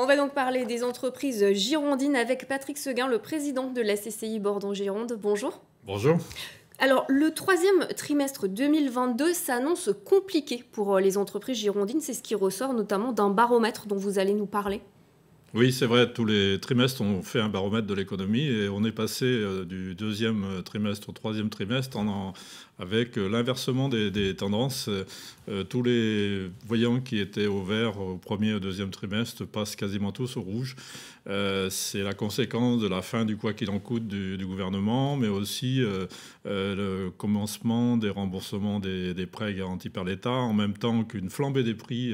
On va donc parler des entreprises girondines avec Patrick Seguin, le président de la CCI Bordeaux-Gironde. Bonjour. Bonjour. Alors, le troisième trimestre 2022 s'annonce compliqué pour euh, les entreprises girondines. C'est ce qui ressort notamment d'un baromètre dont vous allez nous parler. Oui, c'est vrai, tous les trimestres, on fait un baromètre de l'économie et on est passé euh, du deuxième trimestre au troisième trimestre en, avec euh, l'inversement des, tendances. Euh, euh, tous les voyants qui étaient au vert au premier et deuxième trimestre passent quasiment tous au rouge. c'est la conséquence de la fin du quoi qu'il en coûte du, gouvernement, mais aussi le commencement des remboursements des, prêts garantis par l'État, en même temps qu'une flambée des prix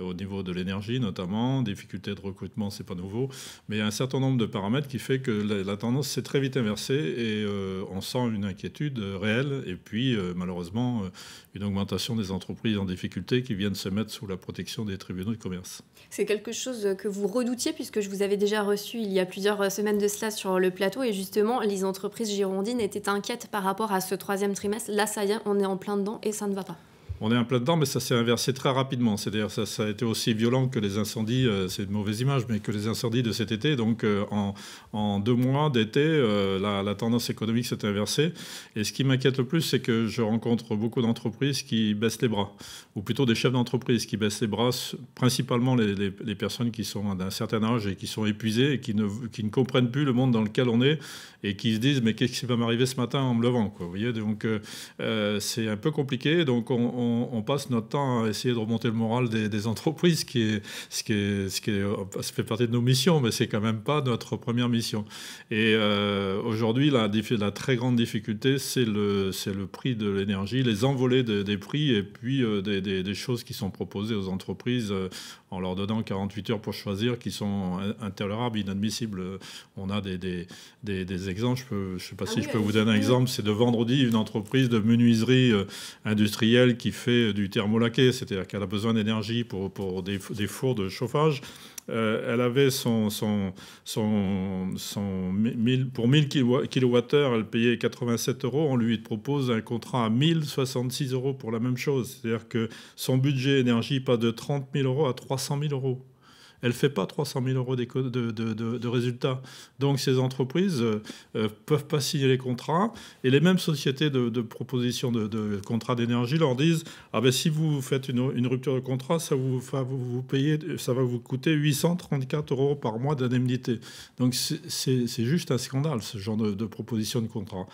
au niveau de l'énergie notamment, difficulté de recrutement, c'est pas nouveau, mais il y a un certain nombre de paramètres qui fait que la, la tendance s'est très vite inversée et on sent une inquiétude réelle et puis euh, malheureusement euh, une augmentation des entreprises en difficulté qui viennent se mettre sous la protection des tribunaux de commerce. C'est quelque chose que vous redoutiez puisque je vous avais déjà reçu il y a plusieurs semaines de cela sur le plateau et justement les entreprises girondines étaient inquiètes par rapport à ce troisième trimestre. Là, ça y est, on est en plein dedans et ça ne va pas on est en plein dedans, mais ça s'est inversé très rapidement. C'est-à-dire ça, ça a été aussi violent que les incendies, euh, c'est une mauvaise image, mais que les incendies de cet été. Donc euh, en, deux mois d'été, euh, la, tendance économique s'est inversée. Et ce qui m'inquiète le plus, c'est que je rencontre beaucoup d'entreprises qui baissent les bras, ou plutôt des chefs d'entreprise qui baissent les bras, principalement les, personnes qui sont d'un certain âge et qui sont épuisées et qui ne, comprennent plus le monde dans lequel on est et qui se disent mais qu'est-ce qui va m'arriver ce matin en me levant quoi, vous voyez Donc c'est un peu compliqué. Donc on on, passe notre temps à essayer de remonter le moral des, entreprises, qui est, ce qui, ce qui fait partie de nos missions, mais c'est quand même pas notre première mission. Et euh, aujourd'hui, la, très grande difficulté, c'est le, le prix de l'énergie, les envolées des prix et puis euh, des, choses qui sont proposées aux entreprises euh, en leur donnant 48 heures pour choisir qui sont intolérables, inadmissibles. On a des, des exemples, je ne sais pas ah si je peux vous donner un exemple, c'est de vendredi, une entreprise de menuiserie industrielle qui fait du thermolaqué, c'est-à-dire qu'elle a besoin d'énergie pour, pour des, fours de chauffage. Euh, elle avait son, son, son, son pour 1000 kWh, elle payait 87 euros. On lui propose un contrat à 1066 euros pour la même chose. C'est-à-dire que son budget énergie passe de 30 000 euros à 300 000 euros elle ne fait pas 300 000 euros de, de, résultats. Donc ces entreprises ne euh, euh, peuvent pas signer les contrats. Et les mêmes sociétés de, proposition de, contrats d'énergie leur disent Ah ben si vous faites une, rupture de contrat, ça, vous, vous, ça va vous coûter 834 euros par mois d'indemnité. Donc c'est juste un scandale, ce genre de, proposition de contrat.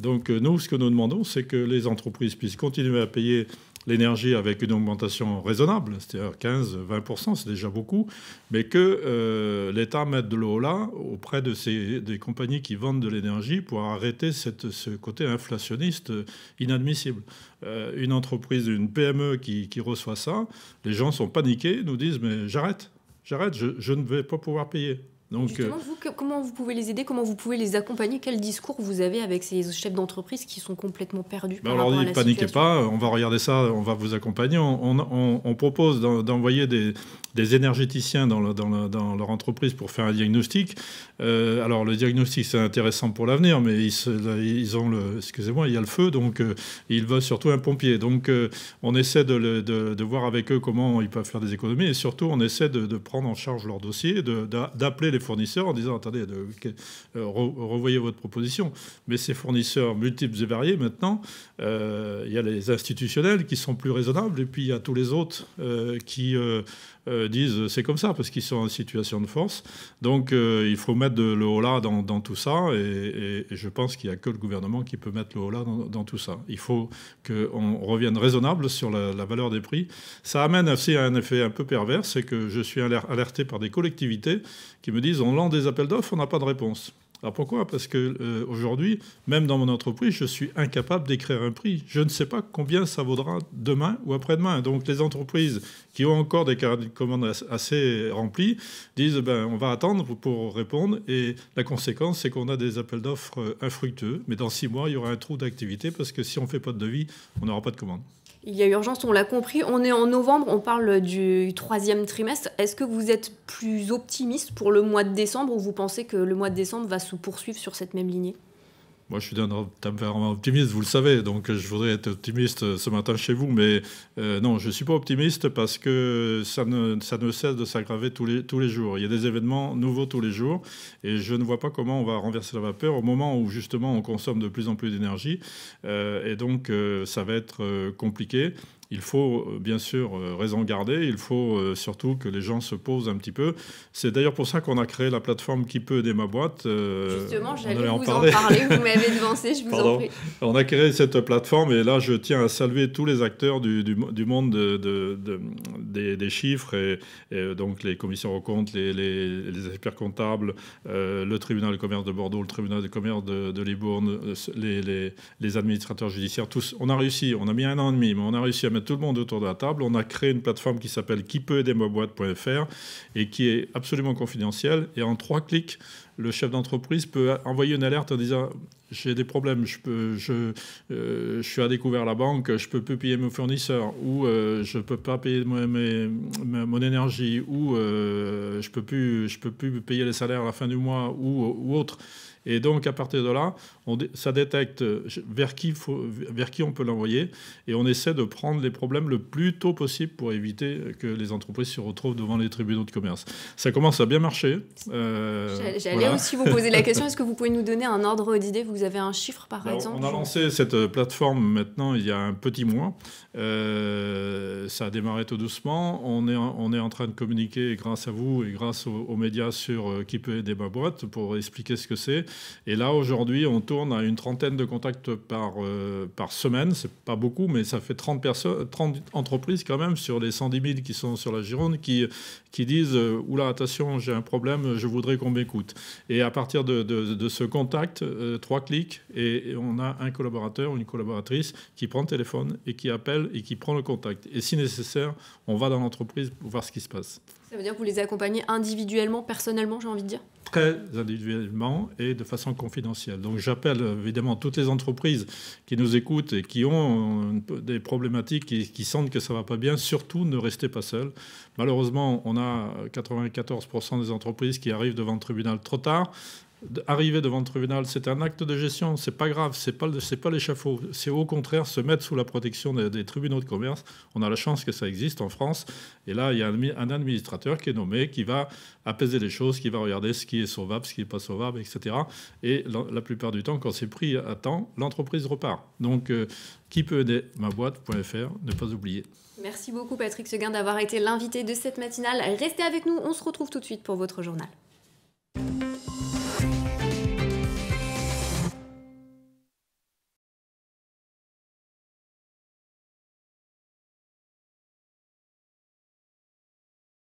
Donc euh, nous, ce que nous demandons, c'est que les entreprises puissent continuer à payer l'énergie avec une augmentation raisonnable, c'est-à-dire 15-20%, c'est déjà beaucoup, mais que euh, l'État mette de l'eau là auprès de ces, des compagnies qui vendent de l'énergie pour arrêter cette, ce côté inflationniste euh, inadmissible. Euh, une entreprise, une PME qui, reçoit ça, les gens sont paniqués, nous disent mais j'arrête, j'arrête, je ne vais pas pouvoir payer. Euh, vous, comment vous pouvez les aider Comment vous pouvez les accompagner Quel discours vous avez avec ces chefs d'entreprise qui sont complètement perdus Alors, bah, ne paniquez pas, on va regarder ça, on va vous accompagner. On, propose d'envoyer des, énergéticiens dans, dans, leur entreprise pour faire un diagnostic. Euh, alors, le diagnostic, c'est intéressant pour l'avenir, mais ils, ils, ont le. Excusez-moi, il y a le feu, donc il euh, ils veulent surtout un pompier. Donc, on essaie de, voir avec eux comment ils peuvent faire des économies et surtout, on essaie de, de prendre en charge leur dossier, d'appeler les fournisseurs en disant attendez, euh, revoyez votre proposition. Mais ces fournisseurs multiples et variés, maintenant, euh, il y a les institutionnels qui sont plus raisonnables, et puis il y a tous les autres euh, qui euh, disent euh, c'est comme ça parce qu'ils sont en situation de force. Donc euh, il faut mettre le holà dans, tout ça et, je pense qu'il n'y a que le gouvernement qui peut mettre le holà dans, tout ça. Il faut qu'on revienne raisonnable sur la, valeur des prix. Ça amène aussi à un effet un peu pervers, c'est que je suis alerté par des collectivités qui me disent on lance des appels d'offres, on n'a pas de réponse. Alors pourquoi Parce que euh, aujourd'hui, même dans mon entreprise, je suis incapable d'écrire un prix. Je ne sais pas combien ça vaudra demain ou après-demain. Donc les entreprises qui ont encore des de commandes assez remplies disent ben, on va attendre pour répondre. Et la conséquence, c'est qu'on a des appels d'offres euh, infructueux. Mais dans six mois, il y aura un trou d'activité parce que si on ne fait pas de devis, on n'aura pas de commandes. Il y a urgence, on l'a compris. On est en novembre, on parle du troisième trimestre. Est-ce que vous êtes plus optimiste pour le mois de décembre ou vous pensez que le mois de décembre va se poursuivre sur cette même lignée moi, je suis un optimiste, vous le savez, donc euh, je voudrais être optimiste euh, ce matin chez vous, mais euh, non, je ne suis pas optimiste parce que ça ne, ça ne cesse de s'aggraver tous les, tous les jours. Il y a des événements nouveaux tous les jours, et je ne vois pas comment on va renverser la vapeur au moment où justement on consomme de plus en plus d'énergie, et donc ça va être compliqué. Il faut euh, bien sûr euh, raison garder, il faut euh, surtout que les gens se posent un petit peu. C'est d'ailleurs pour ça qu'on a créé la plateforme Qui peut aider ma boîte. Justement, j'allais vous en parler, vous m'avez devancé, je vous en prie. On a créé cette plateforme et là, je tiens à saluer tous les acteurs du, monde de, des, chiffres, et, donc les commissaires aux comptes, les, experts comptables, le tribunal de commerce de Bordeaux, le tribunal de commerce de, Libourne, les, les, administrateurs judiciaires, tous. On a réussi, on a mis un an et demi, mais on a réussi à mettre tout le monde autour de la table. On a créé une plateforme qui s'appelle qui peut et qui est absolument confidentielle. Et en trois clics, le chef d'entreprise peut envoyer une alerte en disant j'ai des problèmes, je, peux, je, euh, je suis à découvert la banque, je peux plus payer mes fournisseurs, ou je euh, je peux pas payer mon énergie, ou euh, je peux plus, je peux plus payer les salaires à la fin du mois, ou, ou autre. Et donc, à partir de là, on, ça détecte vers qui, faut, vers qui on peut l'envoyer et on essaie de prendre les problèmes le plus tôt possible pour éviter que les entreprises se retrouvent devant les tribunaux de commerce. Ça commence à bien marcher. — Si vous posez la question. Est-ce que vous pouvez nous donner un ordre d'idée Vous avez un chiffre, par bah, exemple On a lancé cette euh, plateforme maintenant il y a un petit mois. Euh, ça a démarré tout doucement. On est, on est en train de communiquer grâce à vous et grâce aux, médias sur euh, qui peut aider ma boîte pour expliquer ce que c'est. Et là, aujourd'hui, on tourne à une trentaine de contacts par, par semaine. C'est pas beaucoup, mais ça fait 30, 30 entreprises quand même sur les 110 000 qui sont sur la Gironde qui, qui disent Oula, attention, j'ai un problème, je voudrais qu'on m'écoute. Et à partir de, ce contact, euh, trois clics, et, on a un collaborateur ou une collaboratrice qui prend le téléphone et qui appelle et qui prend le contact. Et si nécessaire, on va dans l'entreprise pour voir ce qui se passe. Ça veut dire que vous les accompagnez individuellement, personnellement, j'ai envie de dire très individuellement et de façon confidentielle. Donc j'appelle évidemment toutes les entreprises qui nous écoutent et qui ont euh, des problématiques, et qui sentent que ça ne va pas bien, surtout ne restez pas seuls. Malheureusement, on a 94% des entreprises qui arrivent devant le tribunal trop tard arriver devant le tribunal, c'est un acte de gestion, c'est pas grave, c'est pas, pas l'échafaud. C'est au contraire se mettre sous la protection des, tribunaux de commerce. On a la chance que ça existe en France. Et là, il y a un, administrateur qui est nommé, qui va apaiser les choses, qui va regarder ce qui est sauvable, ce qui n'est pas sauvable, etc. Et la, plupart du temps, quand c'est pris à temps, l'entreprise repart. Donc, euh, qui peut aider ma boîte.fr, ne pas oublier. Merci beaucoup Patrick Seguin d'avoir été l'invité de cette matinale. Restez avec nous, on se retrouve tout de suite pour votre journal.